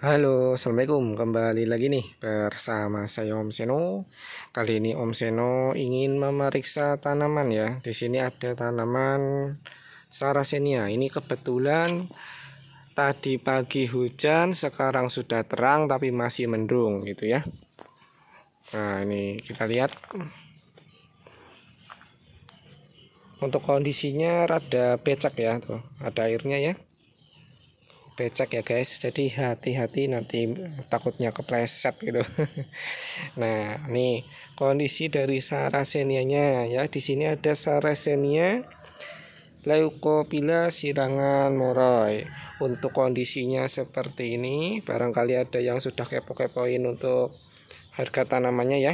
Halo, Assalamualaikum. Kembali lagi nih bersama saya Om Seno. Kali ini Om Seno ingin memeriksa tanaman ya. Di sini ada tanaman sarasenia. Ini kebetulan tadi pagi hujan, sekarang sudah terang tapi masih mendung gitu ya. Nah, ini kita lihat. Untuk kondisinya rada becek ya tuh. Ada airnya ya becek ya guys jadi hati-hati nanti takutnya kepleset gitu nah ini kondisi dari sarasenianya ya di sini ada sarasenia leukopila sirangan moroi untuk kondisinya seperti ini barangkali ada yang sudah kepo-kepoin untuk harga tanamannya ya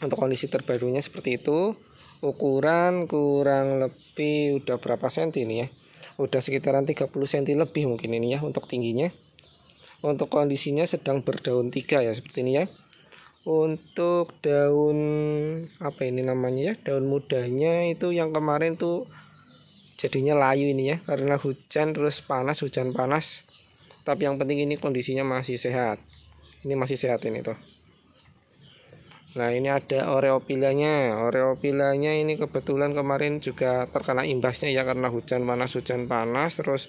untuk kondisi terbarunya seperti itu ukuran kurang lebih udah berapa senti ini ya udah sekitaran 30 cm lebih mungkin ini ya untuk tingginya untuk kondisinya sedang berdaun tiga ya seperti ini ya untuk daun apa ini namanya ya daun mudanya itu yang kemarin tuh jadinya layu ini ya karena hujan terus panas hujan panas tapi yang penting ini kondisinya masih sehat ini masih sehat ini tuh Nah ini ada oreopilanya Oreopilanya ini kebetulan kemarin juga terkena imbasnya ya Karena hujan panas hujan panas Terus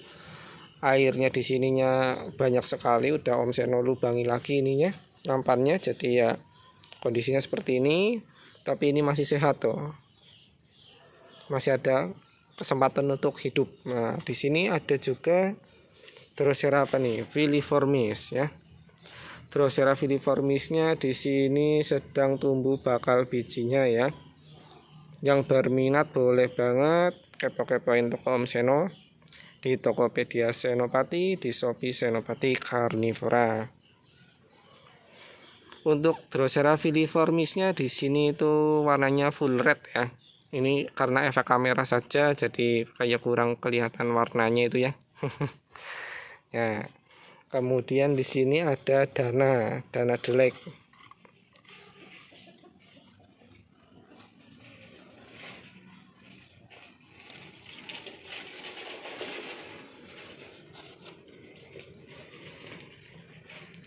airnya di sininya banyak sekali Udah Om Seno lubangi lagi ininya Nampannya jadi ya kondisinya seperti ini Tapi ini masih sehat tuh Masih ada kesempatan untuk hidup Nah di sini ada juga terus apa nih? Filiformis ya Drosera filiformisnya di sini sedang tumbuh bakal bijinya ya. Yang berminat boleh banget kepo-kepoin toko Om Seno di Tokopedia Senopati, di Shopee Senopati Carnivora. Untuk Drosera filiformisnya di sini itu warnanya full red ya. Ini karena efek kamera saja jadi kayak kurang kelihatan warnanya itu ya. ya Kemudian di sini ada dana, dana delek.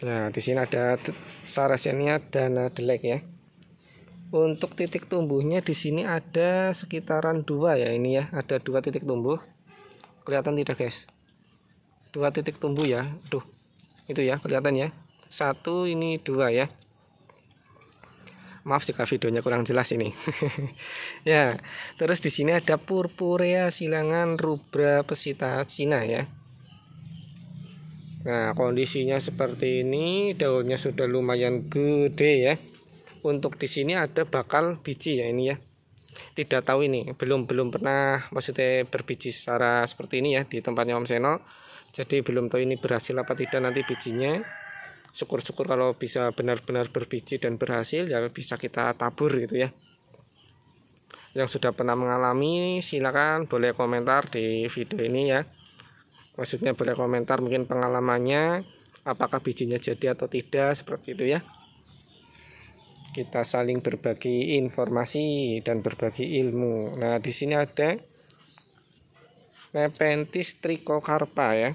Nah, di sini ada sarasenia dana delek ya. Untuk titik tumbuhnya di sini ada sekitaran dua ya ini ya, ada dua titik tumbuh. Kelihatan tidak guys? dua titik tumbuh ya tuh itu ya kelihatan ya satu ini dua ya maaf jika videonya kurang jelas ini ya terus di sini ada purpurea silangan rubra pesita Cina ya nah kondisinya seperti ini daunnya sudah lumayan gede ya untuk di sini ada bakal biji ya ini ya tidak tahu ini belum belum pernah maksudnya berbiji secara seperti ini ya di tempatnya Om Seno jadi belum tahu ini berhasil apa tidak nanti bijinya syukur-syukur kalau bisa benar-benar berbiji dan berhasil ya bisa kita tabur gitu ya yang sudah pernah mengalami silakan boleh komentar di video ini ya maksudnya boleh komentar mungkin pengalamannya apakah bijinya jadi atau tidak seperti itu ya kita saling berbagi informasi dan berbagi ilmu nah di sini ada Nepenthes trichocarpa ya.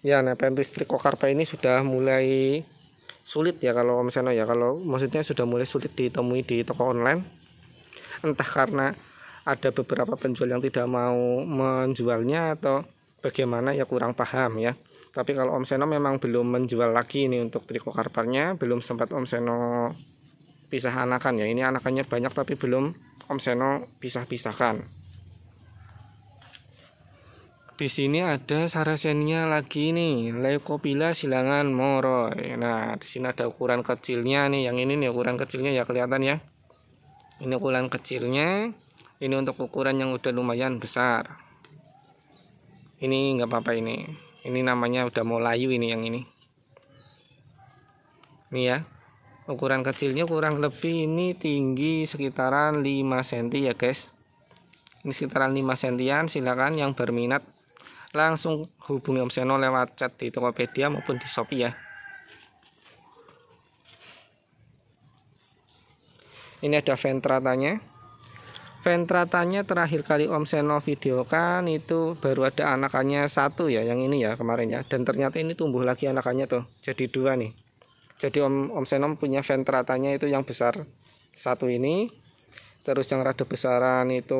Ya, Nepenthes trichocarpa ini sudah mulai sulit ya kalau misalnya ya kalau maksudnya sudah mulai sulit ditemui di toko online. Entah karena ada beberapa penjual yang tidak mau menjualnya atau bagaimana ya kurang paham ya. Tapi kalau Om Seno memang belum menjual lagi ini untuk trichocarpanya, belum sempat Om Seno pisah anakan ya. Ini anakannya banyak tapi belum Om Seno pisah-pisahkan di sini ada sarasennya lagi nih leukopila silangan moroi. nah di sini ada ukuran kecilnya nih yang ini nih ukuran kecilnya ya kelihatan ya ini ukuran kecilnya ini untuk ukuran yang udah lumayan besar ini nggak apa-apa ini ini namanya udah mau layu ini yang ini ini ya ukuran kecilnya kurang lebih ini tinggi sekitaran 5 cm ya guys ini sekitaran 5 cm silakan yang berminat langsung hubungi Om Seno lewat chat di Tokopedia maupun di Shopee ya. Ini ada ventratanya. Ventratanya terakhir kali Om Seno videokan itu baru ada anakannya satu ya yang ini ya kemarin ya. Dan ternyata ini tumbuh lagi anakannya tuh jadi dua nih. Jadi Om Om Seno punya ventratanya itu yang besar satu ini terus yang rada besaran itu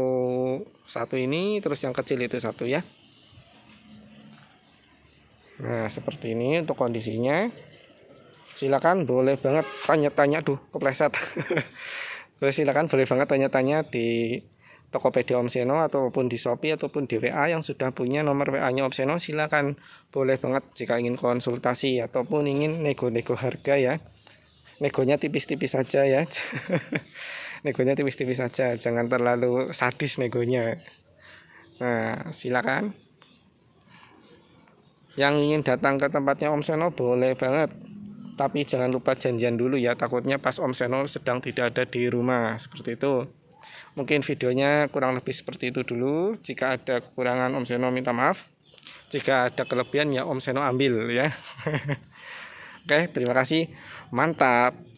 satu ini terus yang kecil itu satu ya Nah, seperti ini untuk kondisinya. Silakan boleh banget tanya-tanya duh, kepleset. boleh silakan boleh banget tanya-tanya di Tokopedia Om Seno ataupun di Shopee ataupun di WA yang sudah punya nomor WA-nya Om Seno silakan boleh banget jika ingin konsultasi ataupun ingin nego-nego harga ya. Negonya tipis-tipis saja ya. negonya tipis-tipis saja, jangan terlalu sadis negonya. Nah, silakan yang ingin datang ke tempatnya Om Seno boleh banget tapi jangan lupa janjian dulu ya takutnya pas Om Seno sedang tidak ada di rumah seperti itu mungkin videonya kurang lebih seperti itu dulu jika ada kekurangan Om Seno minta maaf jika ada kelebihan ya Om Seno ambil ya oke terima kasih mantap